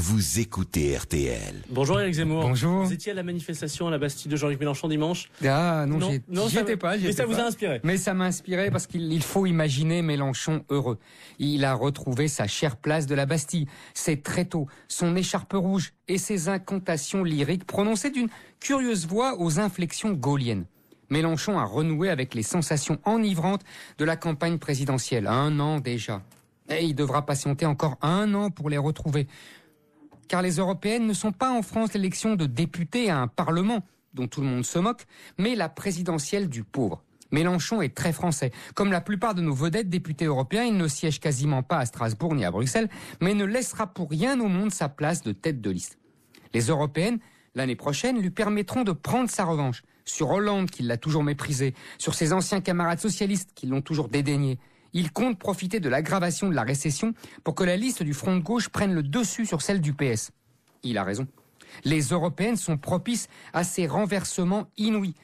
Vous écoutez RTL. Bonjour Eric Zemmour. Bonjour. Vous étiez à la manifestation à la Bastille de Jean-Luc Mélenchon dimanche Ah non, non j'y étais pas. mais ça vous a inspiré Mais ça m'a inspiré parce qu'il faut imaginer Mélenchon heureux. Il a retrouvé sa chère place de la Bastille. C'est très tôt. Son écharpe rouge et ses incantations lyriques prononcées d'une curieuse voix aux inflexions gauliennes. Mélenchon a renoué avec les sensations enivrantes de la campagne présidentielle. Un an déjà. Et il devra patienter encore un an pour les retrouver car les européennes ne sont pas en France l'élection de députés à un parlement dont tout le monde se moque, mais la présidentielle du pauvre. Mélenchon est très français. Comme la plupart de nos vedettes députés européens, il ne siège quasiment pas à Strasbourg ni à Bruxelles, mais ne laissera pour rien au monde sa place de tête de liste. Les européennes, l'année prochaine, lui permettront de prendre sa revanche sur Hollande qui l'a toujours méprisé, sur ses anciens camarades socialistes qui l'ont toujours dédaigné, il compte profiter de l'aggravation de la récession pour que la liste du front de gauche prenne le dessus sur celle du PS. Il a raison. Les européennes sont propices à ces renversements inouïs.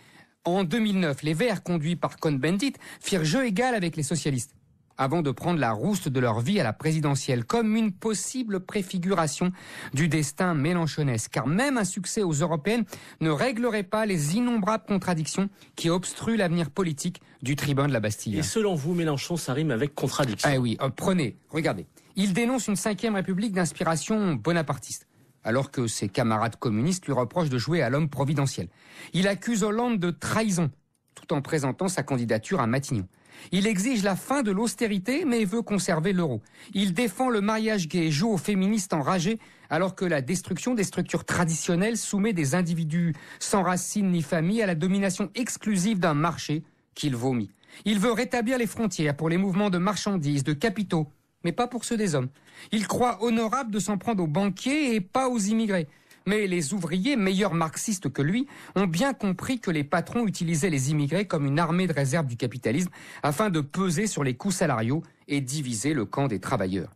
En 2009, les Verts, conduits par Cohn-Bendit, firent jeu égal avec les socialistes avant de prendre la rousse de leur vie à la présidentielle, comme une possible préfiguration du destin mélanchonien Car même un succès aux européennes ne réglerait pas les innombrables contradictions qui obstruent l'avenir politique du tribun de la Bastille. Et selon vous, Mélenchon, ça rime avec contradiction. Ah oui, oh, prenez, regardez. Il dénonce une cinquième république d'inspiration bonapartiste alors que ses camarades communistes lui reprochent de jouer à l'homme providentiel. Il accuse Hollande de trahison, tout en présentant sa candidature à Matignon. Il exige la fin de l'austérité, mais veut conserver l'euro. Il défend le mariage gay et joue aux féministes enragés, alors que la destruction des structures traditionnelles soumet des individus sans racines ni famille à la domination exclusive d'un marché qu'il vomit. Il veut rétablir les frontières pour les mouvements de marchandises, de capitaux, mais pas pour ceux des hommes. Il croit honorable de s'en prendre aux banquiers et pas aux immigrés. Mais les ouvriers, meilleurs marxistes que lui, ont bien compris que les patrons utilisaient les immigrés comme une armée de réserve du capitalisme afin de peser sur les coûts salariaux et diviser le camp des travailleurs.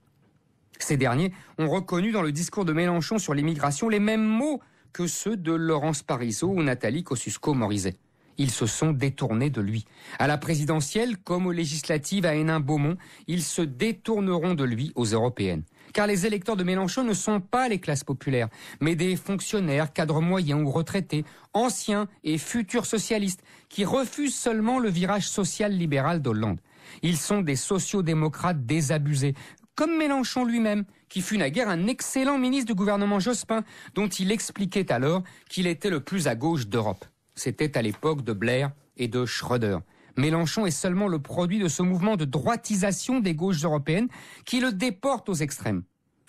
Ces derniers ont reconnu dans le discours de Mélenchon sur l'immigration les mêmes mots que ceux de Laurence Parisot ou Nathalie Kosciusko-Morizet. Ils se sont détournés de lui. À la présidentielle comme aux législatives à Hénin-Beaumont, ils se détourneront de lui aux européennes car les électeurs de Mélenchon ne sont pas les classes populaires, mais des fonctionnaires, cadres moyens ou retraités, anciens et futurs socialistes, qui refusent seulement le virage social libéral d'Hollande. Ils sont des sociodémocrates désabusés, comme Mélenchon lui-même, qui fut naguère un excellent ministre du gouvernement Jospin, dont il expliquait alors qu'il était le plus à gauche d'Europe. C'était à l'époque de Blair et de Schröder. Mélenchon est seulement le produit de ce mouvement de droitisation des gauches européennes qui le déporte aux extrêmes.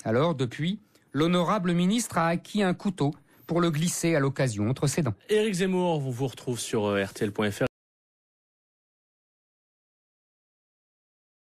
Alors, depuis, l'honorable ministre a acquis un couteau pour le glisser à l'occasion entre ses dents. Éric Zemmour, vous retrouve sur rtl.fr. Euh,